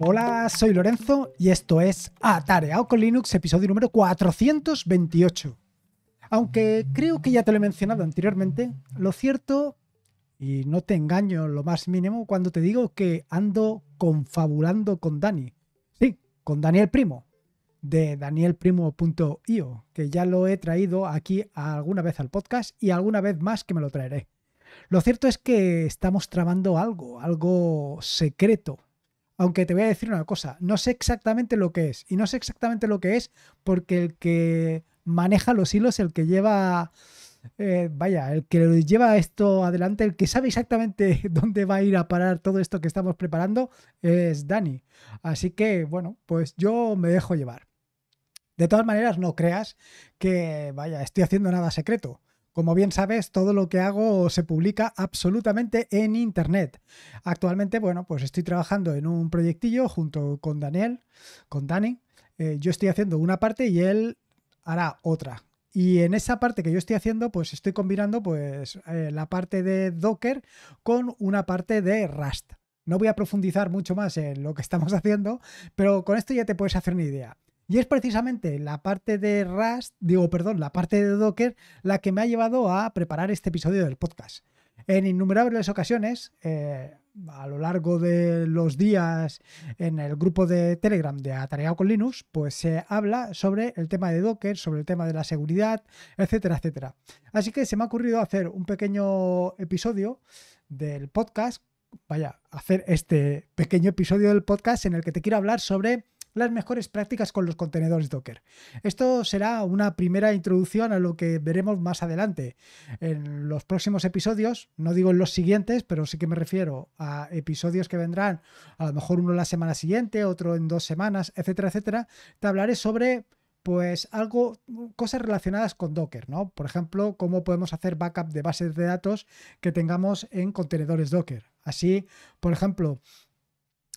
Hola, soy Lorenzo y esto es Atareado con Linux, episodio número 428. Aunque creo que ya te lo he mencionado anteriormente, lo cierto, y no te engaño lo más mínimo cuando te digo que ando confabulando con Dani. Sí, con Daniel Primo, de danielprimo.io, que ya lo he traído aquí alguna vez al podcast y alguna vez más que me lo traeré. Lo cierto es que estamos trabando algo, algo secreto aunque te voy a decir una cosa, no sé exactamente lo que es. Y no sé exactamente lo que es porque el que maneja los hilos, el que lleva... Eh, vaya, el que lleva esto adelante, el que sabe exactamente dónde va a ir a parar todo esto que estamos preparando, es Dani. Así que, bueno, pues yo me dejo llevar. De todas maneras, no creas que, vaya, estoy haciendo nada secreto. Como bien sabes, todo lo que hago se publica absolutamente en Internet. Actualmente, bueno, pues estoy trabajando en un proyectillo junto con Daniel, con Dani. Eh, yo estoy haciendo una parte y él hará otra. Y en esa parte que yo estoy haciendo, pues estoy combinando pues, eh, la parte de Docker con una parte de Rust. No voy a profundizar mucho más en lo que estamos haciendo, pero con esto ya te puedes hacer una idea. Y es precisamente la parte de Rust, digo, perdón, la parte de Docker, la que me ha llevado a preparar este episodio del podcast. En innumerables ocasiones, eh, a lo largo de los días en el grupo de Telegram de Atareado con Linux, pues se habla sobre el tema de Docker, sobre el tema de la seguridad, etcétera, etcétera. Así que se me ha ocurrido hacer un pequeño episodio del podcast, vaya, hacer este pequeño episodio del podcast en el que te quiero hablar sobre las mejores prácticas con los contenedores Docker. Esto será una primera introducción a lo que veremos más adelante. En los próximos episodios, no digo en los siguientes, pero sí que me refiero a episodios que vendrán, a lo mejor uno la semana siguiente, otro en dos semanas, etcétera, etcétera, te hablaré sobre pues algo, cosas relacionadas con Docker, ¿no? Por ejemplo, cómo podemos hacer backup de bases de datos que tengamos en contenedores Docker. Así, por ejemplo,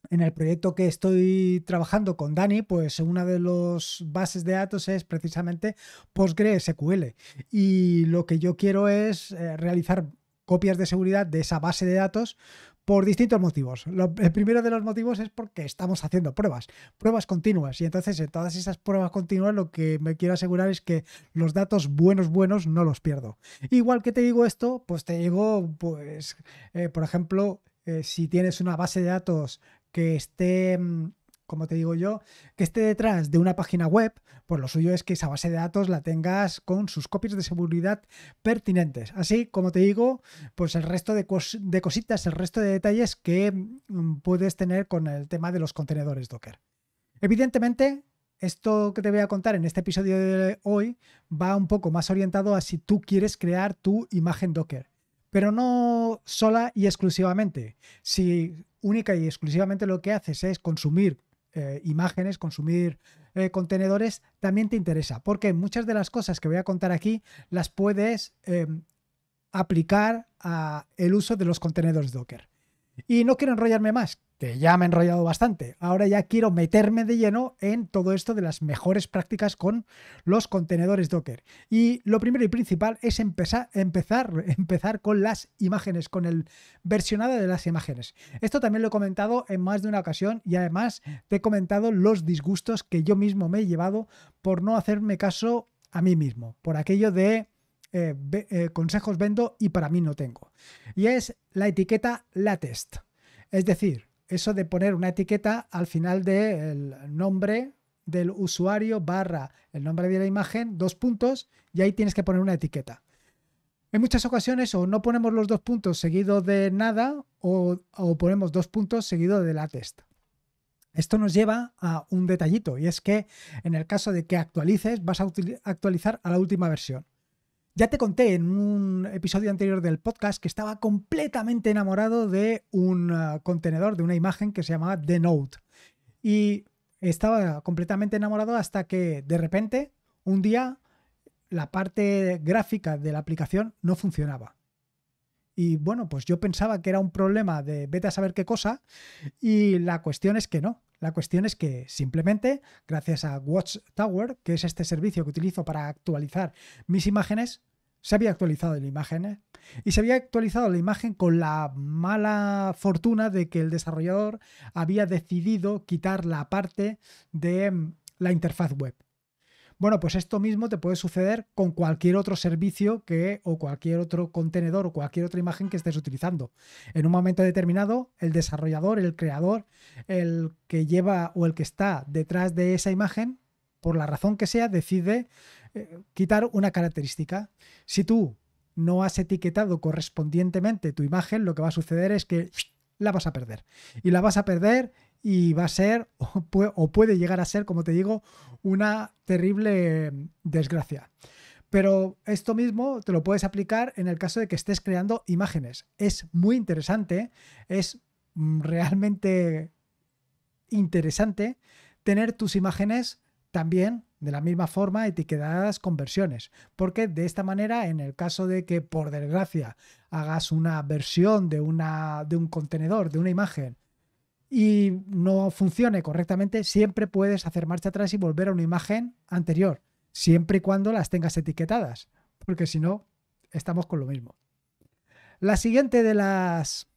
en el proyecto que estoy trabajando con Dani, pues una de las bases de datos es precisamente PostgreSQL. Y lo que yo quiero es eh, realizar copias de seguridad de esa base de datos por distintos motivos. el primero de los motivos es porque estamos haciendo pruebas, pruebas continuas. Y entonces en todas esas pruebas continuas lo que me quiero asegurar es que los datos buenos, buenos, no los pierdo. Igual que te digo esto, pues te digo, pues, eh, por ejemplo, eh, si tienes una base de datos que esté, mm, como te digo yo, que esté detrás de una página web, pues lo suyo es que esa base de datos la tengas con sus copias de seguridad pertinentes. Así, como te digo, pues el resto de, de cositas, el resto de detalles que mm, puedes tener con el tema de los contenedores Docker. Evidentemente, esto que te voy a contar en este episodio de hoy va un poco más orientado a si tú quieres crear tu imagen Docker, pero no sola y exclusivamente. Si única y exclusivamente lo que haces es consumir eh, imágenes, consumir eh, contenedores, también te interesa, porque muchas de las cosas que voy a contar aquí las puedes em, aplicar a el uso de los contenedores Docker. Y no quiero enrollarme más, que ya me he enrollado bastante. Ahora ya quiero meterme de lleno en todo esto de las mejores prácticas con los contenedores Docker. Y lo primero y principal es empezar, empezar, empezar con las imágenes, con el versionado de las imágenes. Esto también lo he comentado en más de una ocasión y además te he comentado los disgustos que yo mismo me he llevado por no hacerme caso a mí mismo, por aquello de eh, eh, consejos vendo y para mí no tengo. Y es la etiqueta latest. Es decir, eso de poner una etiqueta al final del nombre del usuario barra el nombre de la imagen, dos puntos, y ahí tienes que poner una etiqueta. En muchas ocasiones o no ponemos los dos puntos seguidos de nada o, o ponemos dos puntos seguido de latest. Esto nos lleva a un detallito y es que en el caso de que actualices vas a actualizar a la última versión. Ya te conté en un episodio anterior del podcast que estaba completamente enamorado de un eh, contenedor, de una imagen que se llamaba The Note. Y estaba completamente enamorado hasta que de repente, un día, la parte gráfica de la aplicación no funcionaba. Y bueno, pues yo pensaba que era un problema de vete a saber qué cosa y la cuestión es que no. La cuestión es que simplemente, gracias a Watchtower, que es este servicio que utilizo para actualizar mis imágenes, se había actualizado la imagen ¿eh? y se había actualizado la imagen con la mala fortuna de que el desarrollador había decidido quitar la parte de mm, la interfaz web. Bueno, pues esto mismo te puede suceder con cualquier otro servicio que o cualquier otro contenedor o cualquier otra imagen que estés utilizando. En un momento determinado, el desarrollador, el creador, el que lleva o el que está detrás de esa imagen, por la razón que sea, decide eh, quitar una característica. Si tú no has etiquetado correspondientemente tu imagen, lo que va a suceder es que la vas a perder. Y la vas a perder y va a ser, o puede llegar a ser, como te digo, una terrible mm, desgracia. Pero esto mismo te lo puedes aplicar en el caso de que estés creando imágenes. Es muy interesante, es mm, realmente interesante tener tus imágenes también de la misma forma, etiquetadas con versiones. porque de esta manera, en el caso de que por desgracia hagas una versión de, una, de un contenedor, de una imagen, y no funcione correctamente, siempre puedes hacer marcha atrás y volver a una imagen anterior, siempre y cuando las tengas etiquetadas, porque si no, estamos con lo mismo. La siguiente de las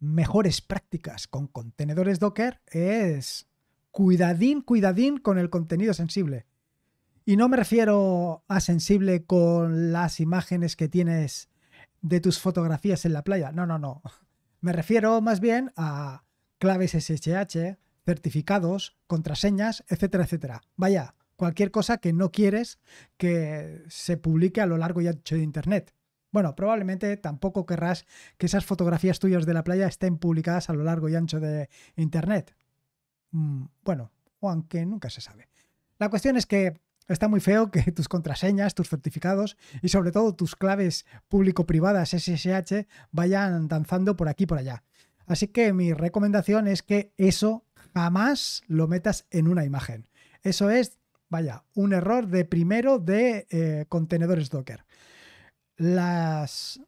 mejores prácticas con contenedores Docker es cuidadín, cuidadín con el contenido sensible. Y no me refiero a sensible con las imágenes que tienes de tus fotografías en la playa. No, no, no. Me refiero más bien a claves SSH, certificados, contraseñas, etcétera, etcétera. Vaya, cualquier cosa que no quieres que se publique a lo largo y ancho de Internet. Bueno, probablemente tampoco querrás que esas fotografías tuyas de la playa estén publicadas a lo largo y ancho de Internet. Mm, bueno, o aunque nunca se sabe. La cuestión es que está muy feo que tus contraseñas, tus certificados y sobre todo tus claves público-privadas SSH vayan danzando por aquí y por allá. Así que mi recomendación es que eso jamás lo metas en una imagen. Eso es, vaya, un error de primero de eh, contenedores Docker. Las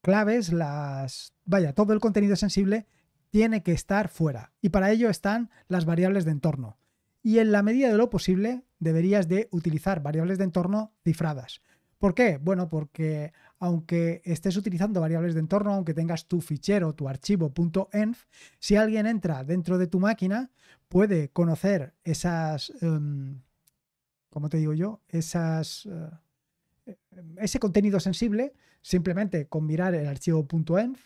claves, las... Vaya, todo el contenido sensible tiene que estar fuera. Y para ello están las variables de entorno. Y en la medida de lo posible deberías de utilizar variables de entorno cifradas. ¿Por qué? Bueno, porque aunque estés utilizando variables de entorno, aunque tengas tu fichero, tu archivo .env, si alguien entra dentro de tu máquina, puede conocer esas, em, ¿cómo te digo yo? Esas, eh, ese contenido sensible simplemente con mirar el archivo .env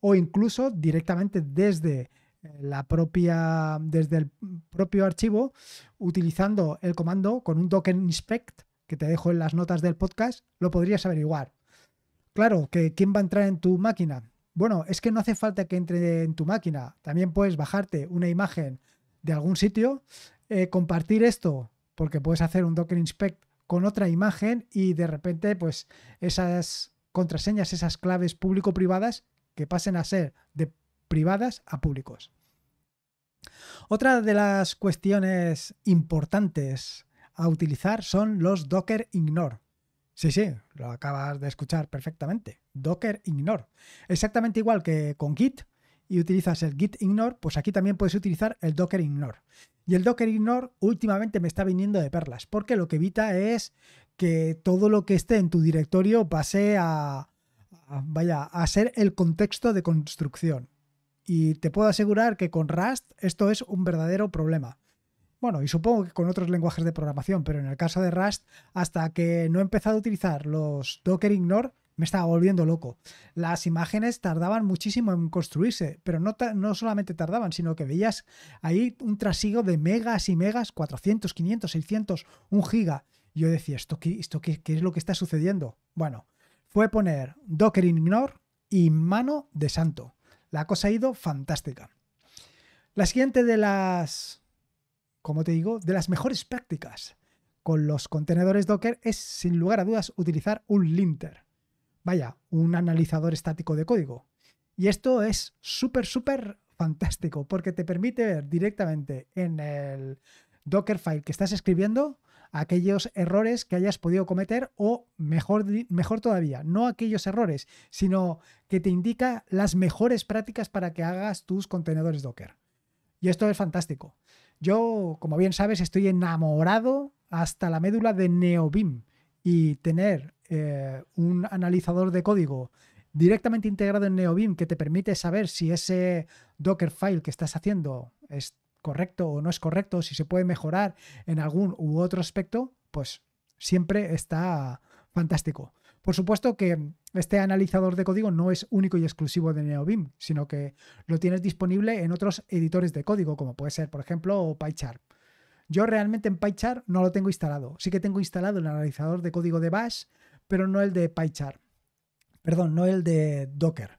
o incluso directamente desde eh, la propia desde el propio archivo utilizando el comando con un token inspect que te dejo en las notas del podcast lo podrías averiguar claro que quién va a entrar en tu máquina bueno es que no hace falta que entre en tu máquina también puedes bajarte una imagen de algún sitio eh, compartir esto porque puedes hacer un docker inspect con otra imagen y de repente pues esas contraseñas esas claves público privadas que pasen a ser de privadas a públicos. Otra de las cuestiones importantes a utilizar son los Docker Ignore. Sí, sí, lo acabas de escuchar perfectamente. Docker Ignore. Exactamente igual que con Git y utilizas el Git Ignore, pues aquí también puedes utilizar el Docker Ignore. Y el Docker Ignore últimamente me está viniendo de perlas, porque lo que evita es que todo lo que esté en tu directorio pase a, vaya, a ser el contexto de construcción. Y te puedo asegurar que con Rust esto es un verdadero problema. Bueno, y supongo que con otros lenguajes de programación, pero en el caso de Rust, hasta que no he empezado a utilizar los Docker Ignore, me estaba volviendo loco. Las imágenes tardaban muchísimo en construirse, pero no, no solamente tardaban, sino que veías ahí un trasiego de megas y megas, 400, 500, 600, un giga. Yo decía, ¿esto, esto qué, qué es lo que está sucediendo? Bueno, fue poner Docker Ignore y Mano de Santo. La cosa ha ido fantástica. La siguiente de las, como te digo, de las mejores prácticas con los contenedores Docker es sin lugar a dudas utilizar un linter. Vaya, un analizador estático de código. Y esto es súper, súper fantástico porque te permite ver directamente en el Dockerfile que estás escribiendo aquellos errores que hayas podido cometer o mejor, mejor todavía, no aquellos errores, sino que te indica las mejores prácticas para que hagas tus contenedores Docker. Y esto es fantástico. Yo, como bien sabes, estoy enamorado hasta la médula de Neobim y tener eh, un analizador de código directamente integrado en Neobim que te permite saber si ese Dockerfile que estás haciendo es, correcto o no es correcto, si se puede mejorar en algún u otro aspecto, pues siempre está fantástico. Por supuesto que este analizador de código no es único y exclusivo de NeoBIM, sino que lo tienes disponible en otros editores de código, como puede ser, por ejemplo, PyCharm. Yo realmente en PyCharm no lo tengo instalado. Sí que tengo instalado el analizador de código de Bash, pero no el de PyCharm. Perdón, no el de Docker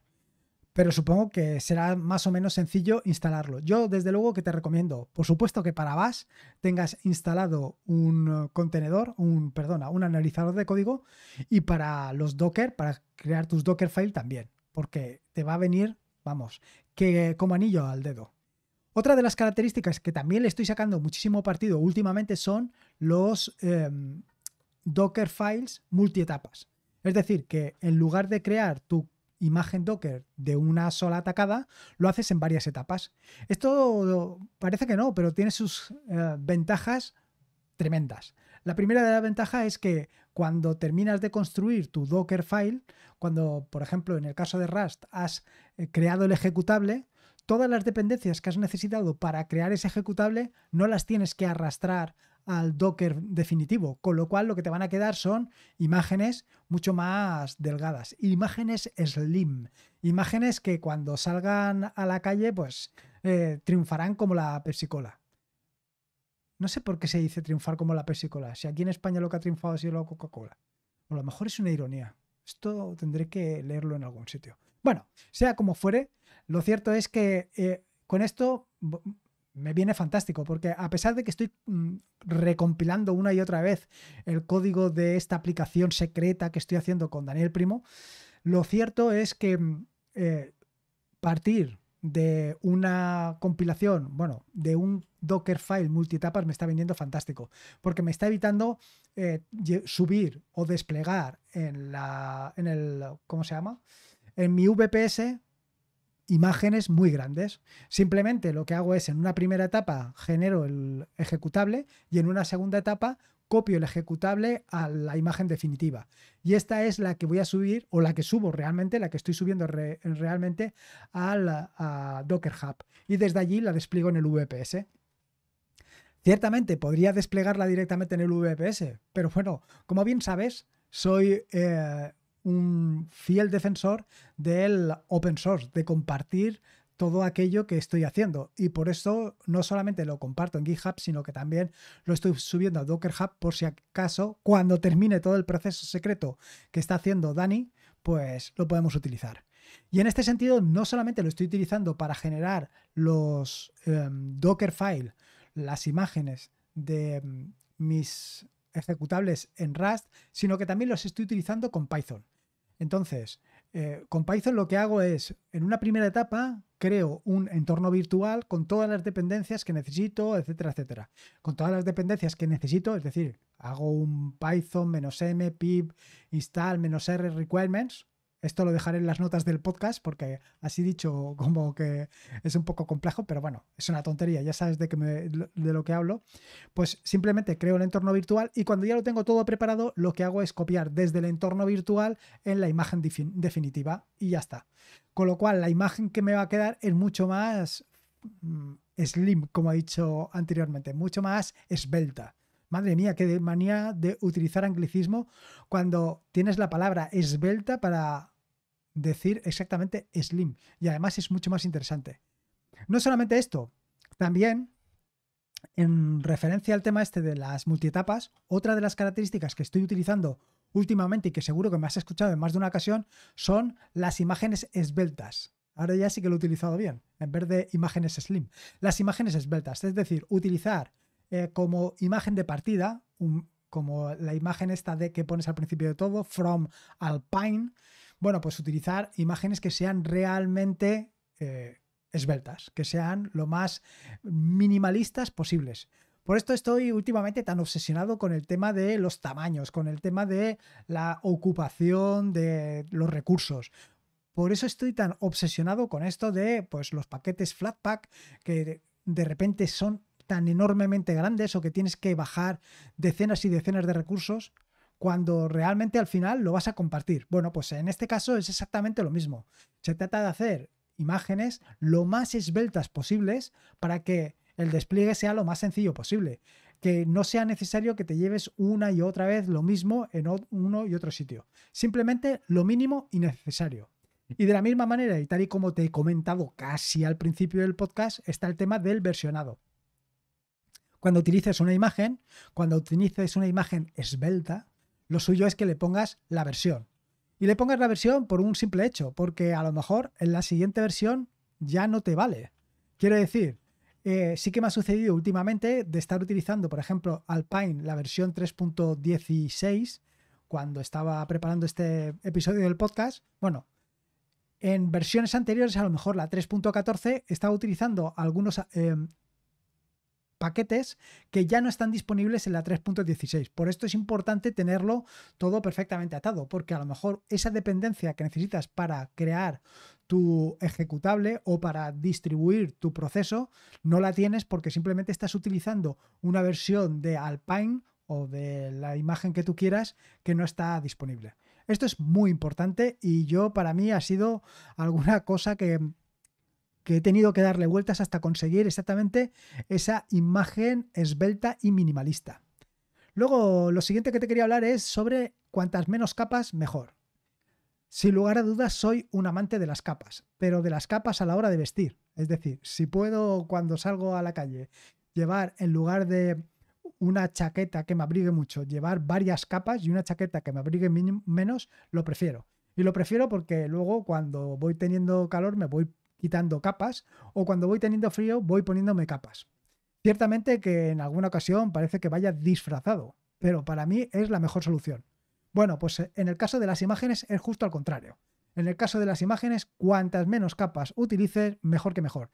pero supongo que será más o menos sencillo instalarlo. Yo desde luego que te recomiendo, por supuesto que para Bash tengas instalado un eh, contenedor, un, perdona, un analizador de código y para los Docker, para crear tus Dockerfile también, porque te va a venir, vamos, que como anillo al dedo. Otra de las características que también le estoy sacando muchísimo partido últimamente son los eh, em, Dockerfiles multietapas. Es decir, que en lugar de crear tu imagen Docker de una sola atacada, lo haces en varias etapas. Esto parece que no, pero tiene sus eh, ventajas tremendas. La primera de las ventajas es que cuando terminas de construir tu Docker file, cuando, por ejemplo, en el caso de Rust has eh, creado el ejecutable, todas las dependencias que has necesitado para crear ese ejecutable no las tienes que arrastrar al Docker definitivo, con lo cual lo que te van a quedar son imágenes mucho más delgadas, imágenes slim, imágenes que cuando salgan a la calle pues eh, triunfarán como la Pepsi No sé por qué se dice triunfar como la Pepsi si aquí en España lo que ha triunfado ha sido la Coca-Cola. a lo mejor es una ironía. Esto tendré que leerlo en algún sitio. Bueno, sea como fuere, lo cierto es que eh, con esto me viene fantástico, porque a pesar de que estoy mm, recompilando una y otra vez el código de esta aplicación secreta que estoy haciendo con Daniel Primo, lo cierto es que mm, eh, partir de una compilación, bueno, de un Dockerfile multitapas me está viniendo fantástico, porque me está evitando eh, subir o desplegar en la, en el, ¿cómo se llama? En mi VPS imágenes muy grandes. Simplemente lo que hago es en una primera etapa genero el ejecutable y en una segunda etapa copio el ejecutable a la imagen definitiva. Y esta es la que voy a subir o la que subo realmente, la que estoy subiendo realmente al, a Docker Hub. Y desde allí la despliego en el VPS. Ciertamente podría desplegarla directamente en el VPS, pero bueno, como bien sabes, soy eh, un fiel defensor del open source, de compartir todo aquello que estoy haciendo. Y por eso no solamente lo comparto en GitHub, sino que también lo estoy subiendo a Docker Hub por si acaso cuando termine todo el proceso secreto que está haciendo Dani, pues lo podemos utilizar. Y en este sentido, no solamente lo estoy utilizando para generar los em, Docker file, las imágenes de em, mis ejecutables en Rust, sino que también los estoy utilizando con Python. Entonces, eh, con Python lo que hago es, en una primera etapa, creo un entorno virtual con todas las dependencias que necesito, etcétera, etcétera. Con todas las dependencias que necesito, es decir, hago un Python-m pip install-r requirements esto lo dejaré en las notas del podcast porque así dicho como que es un poco complejo, pero bueno, es una tontería, ya sabes de, de lo que hablo. Pues simplemente creo el entorno virtual y cuando ya lo tengo todo preparado, lo que hago es copiar desde el entorno virtual en la imagen definitiva y ya está. Con lo cual, la imagen que me va a quedar es mucho más mm, slim, como he dicho anteriormente, mucho más esbelta. Madre mía, qué manía de utilizar anglicismo cuando tienes la palabra esbelta para decir exactamente slim. Y además es mucho más interesante. No solamente esto, también en referencia al tema este de las multietapas, otra de las características que estoy utilizando últimamente y que seguro que me has escuchado en más de una ocasión son las imágenes esbeltas. Ahora ya sí que lo he utilizado bien, en vez de imágenes slim. Las imágenes esbeltas, es decir, utilizar eh, como imagen de partida, como la imagen esta de que pones al principio de todo, From Alpine. Bueno, pues utilizar imágenes que sean realmente eh, esbeltas, que sean lo más minimalistas posibles. Por esto estoy últimamente tan obsesionado con el tema de los tamaños, con el tema de la ocupación de los recursos. Por eso estoy tan obsesionado con esto de pues, los paquetes Flatpak, que de repente son tan enormemente grandes o que tienes que bajar decenas y decenas de recursos cuando realmente al final lo vas a compartir. Bueno, pues en este caso es exactamente lo mismo. Se trata de hacer imágenes lo más esbeltas posibles para que el despliegue sea lo más sencillo posible. Que no sea necesario que te lleves una y otra vez lo mismo en uno y otro sitio. Simplemente lo mínimo y necesario. Y de la misma manera, y tal y como te he comentado casi al principio del podcast, está el tema del versionado cuando utilices una imagen, cuando utilices una imagen esbelta, lo suyo es que le pongas la versión. Y le pongas la versión por un simple hecho, porque a lo mejor en la siguiente versión ya no te vale. Quiero decir, eh, sí que me ha sucedido últimamente de estar utilizando, por ejemplo, Alpine, la versión 3.16, cuando estaba preparando este episodio del podcast. Bueno, en versiones anteriores, a lo mejor la 3.14, estaba utilizando algunos eh, paquetes que ya no están disponibles en la 3.16. Por esto es importante tenerlo todo perfectamente atado, porque a lo mejor esa dependencia que necesitas para crear tu ejecutable o para distribuir tu proceso no la tienes porque simplemente estás utilizando una versión de Alpine o de la imagen que tú quieras que no está disponible. Esto es muy importante y yo para mí ha sido alguna cosa que he tenido que darle vueltas hasta conseguir exactamente esa imagen esbelta y minimalista. Luego, lo siguiente que te quería hablar es sobre cuantas menos capas, mejor. Sin lugar a dudas, soy un amante de las capas, pero de las capas a la hora de vestir. Es decir, si puedo cuando salgo a la calle llevar en lugar de una chaqueta que me abrigue mucho, llevar varias capas y una chaqueta que me abrigue menos, lo prefiero. Y lo prefiero porque luego cuando voy teniendo calor me voy quitando capas o cuando voy teniendo frío voy poniéndome capas. Ciertamente que en alguna ocasión parece que vaya disfrazado, pero para mí es la mejor solución. Bueno, pues eh, en el caso de las imágenes es justo al contrario. En el caso de las imágenes, cuantas menos capas utilices, mejor que mejor.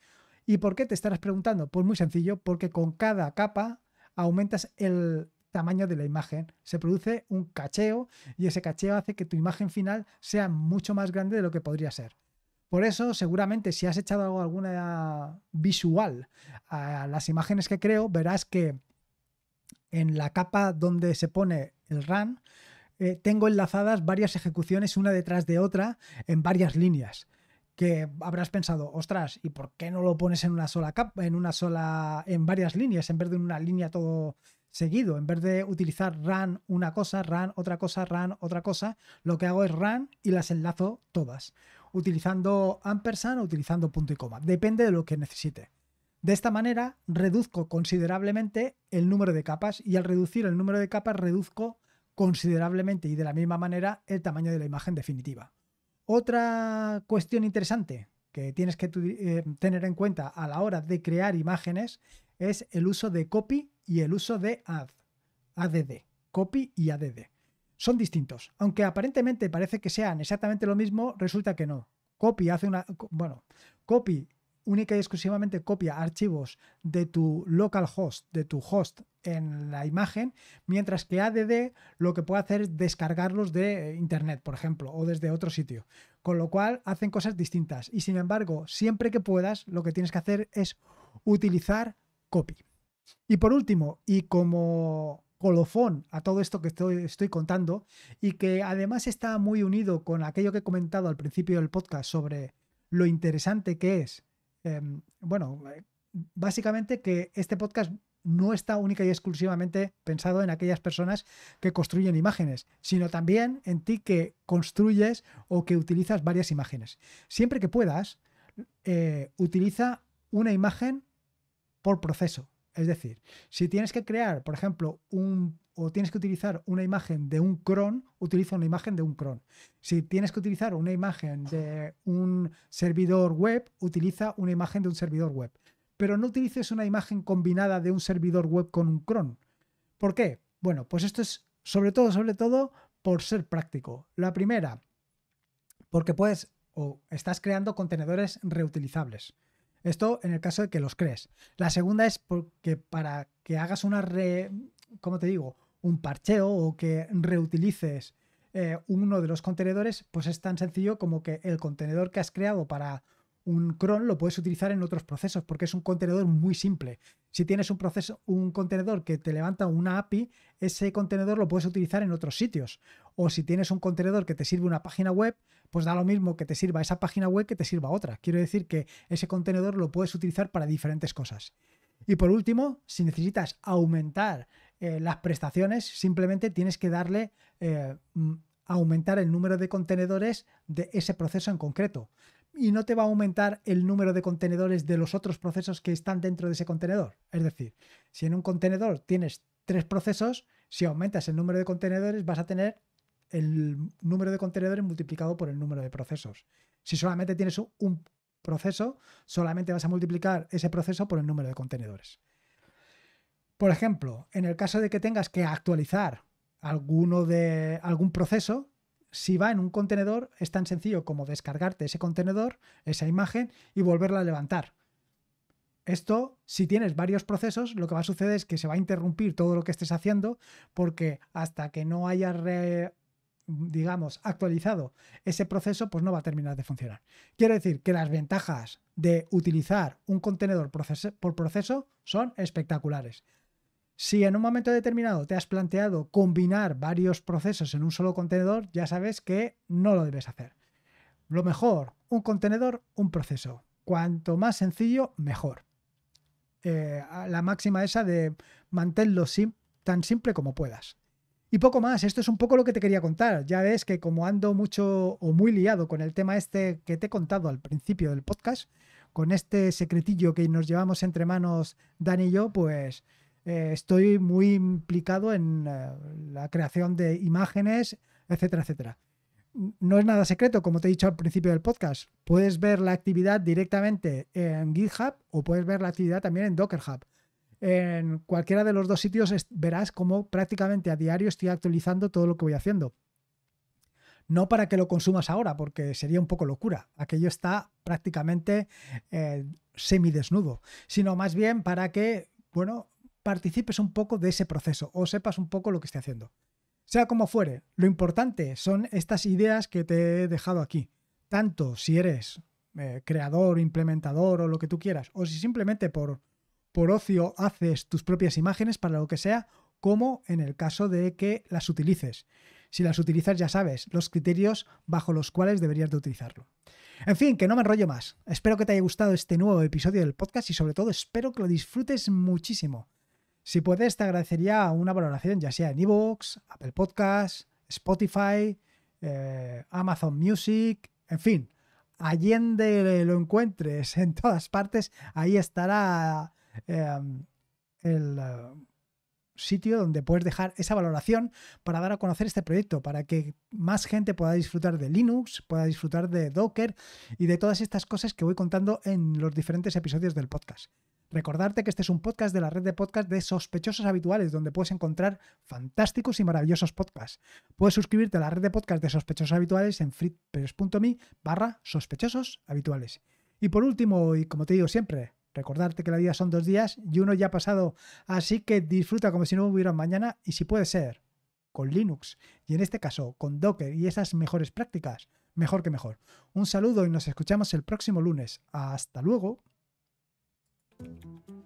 ¿Y por qué te estarás preguntando? Pues muy sencillo, porque con cada capa aumentas el tamaño de la imagen. Se produce un cacheo y ese cacheo hace que tu imagen final sea mucho más grande de lo que podría ser. Por eso, seguramente, si has echado alguna visual a las imágenes que creo, verás que en la capa donde se pone el run, eh, tengo enlazadas varias ejecuciones una detrás de otra en varias líneas. Que habrás pensado, ostras, ¿y por qué no lo pones en una sola capa, en una sola, en varias líneas, en vez de una línea todo seguido? En vez de utilizar run una cosa, run otra cosa, run otra cosa, lo que hago es run y las enlazo todas utilizando ampersand o utilizando punto y coma. Depende de lo que necesite. De esta manera reduzco considerablemente el número de capas y al reducir el número de capas reduzco considerablemente y de la misma manera el tamaño de la imagen definitiva. Otra cuestión interesante que tienes que eh, tener en cuenta a la hora de crear imágenes es el uso de copy y el uso de add, ADD, copy y ADD son distintos. Aunque aparentemente parece que sean exactamente lo mismo, resulta que no. Copy hace una. Bueno, copy única y exclusivamente copia archivos de tu local host, de tu host en la imagen, mientras que ADD lo que puede hacer es descargarlos de internet, por ejemplo, o desde otro sitio. Con lo cual hacen cosas distintas y sin embargo, siempre que puedas, lo que tienes que hacer es utilizar copy. Y por último, y como colofón a todo esto que estoy, contando y que además está muy unido con aquello que he comentado al principio del podcast sobre lo interesante que es. Em, bueno, básicamente que este podcast no está única y exclusivamente pensado en aquellas personas que construyen imágenes, sino también en ti que construyes o que utilizas varias imágenes. Siempre que puedas, eh, utiliza una imagen por proceso. Es decir, si tienes que crear, por ejemplo, un o tienes que utilizar una imagen de un cron, utiliza una imagen de un cron. Si tienes que utilizar una imagen de un servidor web, utiliza una imagen de un servidor web. Pero no utilices una imagen combinada de un servidor web con un cron. ¿Por qué? Bueno, pues esto es sobre todo, sobre todo por ser práctico. La primera, porque puedes o estás creando contenedores reutilizables. Esto en el caso de que los crees. La segunda es porque para que hagas una re, como te digo? Un parcheo o que reutilices eh, uno de los contenedores, pues es tan sencillo como que el contenedor que has creado para un cron lo puedes utilizar en otros procesos porque es un contenedor muy simple. Si tienes un proceso, un contenedor que te levanta una API, ese contenedor lo puedes utilizar en otros sitios. O si tienes un contenedor que te sirve una página web, pues da lo mismo que te sirva esa página web que te sirva otra. Quiero decir que ese contenedor lo puedes utilizar para diferentes cosas. Y por último, si necesitas aumentar eh, las prestaciones, simplemente tienes que darle eh, mm, aumentar el número de contenedores de ese proceso en concreto y no te va a aumentar el número de contenedores de los otros procesos que están dentro de ese contenedor. Es decir, si en un contenedor tienes tres procesos, si aumentas el número de contenedores vas a tener el número de contenedores multiplicado por el número de procesos. Si solamente tienes un proceso, solamente vas a multiplicar ese proceso por el número de contenedores. Por ejemplo, en el caso de que tengas que actualizar alguno de algún proceso, si va en un contenedor, es tan sencillo como descargarte ese contenedor, esa imagen, y volverla a levantar. Esto, si tienes varios procesos, lo que va a suceder es que se va a interrumpir todo lo que estés haciendo porque hasta que no hayas, digamos, actualizado ese proceso, pues no va a terminar de funcionar. Quiero decir que las ventajas de utilizar un contenedor por proceso son espectaculares. Si en un momento determinado te has planteado combinar varios procesos en un solo contenedor, ya sabes que no lo debes hacer. Lo mejor, un contenedor, un proceso. Cuanto más sencillo, mejor. Eh, la máxima esa de manténlo tan simple como puedas. Y poco más, esto es un poco lo que te quería contar. Ya ves que como ando mucho o muy liado con el tema este que te he contado al principio del podcast, con este secretillo que nos llevamos entre manos Dan y yo, pues eh, estoy muy implicado en eh, la creación de imágenes, etcétera, etcétera. No es nada secreto, como te he dicho al principio del podcast. Puedes ver la actividad directamente en GitHub o puedes ver la actividad también en Docker Hub. En cualquiera de los dos sitios verás cómo prácticamente a diario estoy actualizando todo lo que voy haciendo. No para que lo consumas ahora, porque sería un poco locura. Aquello está prácticamente eh, semidesnudo, sino más bien para que, bueno, participes un poco de ese proceso o sepas un poco lo que esté haciendo. Sea como fuere, lo importante son estas ideas que te he dejado aquí. Tanto si eres eh, creador, implementador o lo que tú quieras, o si simplemente por, por ocio haces tus propias imágenes para lo que sea, como en el caso de que las utilices. Si las utilizas ya sabes los criterios bajo los cuales deberías de utilizarlo. En fin, que no me enrollo más. Espero que te haya gustado este nuevo episodio del podcast y sobre todo espero que lo disfrutes muchísimo. Si puedes, te agradecería una valoración, ya sea en Evox, Apple Podcasts, Spotify, eh, Amazon Music, en fin. donde lo encuentres en todas partes, ahí estará em, el eh, sitio donde puedes dejar esa valoración para dar a conocer este proyecto, para que más gente pueda disfrutar de Linux, pueda disfrutar de Docker y de todas estas cosas que voy contando en los diferentes episodios del podcast. Recordarte que este es un podcast de la red de podcast de sospechosos habituales, donde puedes encontrar fantásticos y maravillosos podcasts. Puedes suscribirte a la red de podcast de sospechosos habituales en mi barra sospechosos habituales. Y por último, y como te digo siempre, recordarte que la vida son dos días y uno ya ha pasado, así que disfruta como si no hubiera mañana y si puede ser, con Linux, y en este caso con Docker y esas mejores prácticas, mejor que mejor. Un saludo y nos escuchamos el próximo lunes. Hasta luego. Música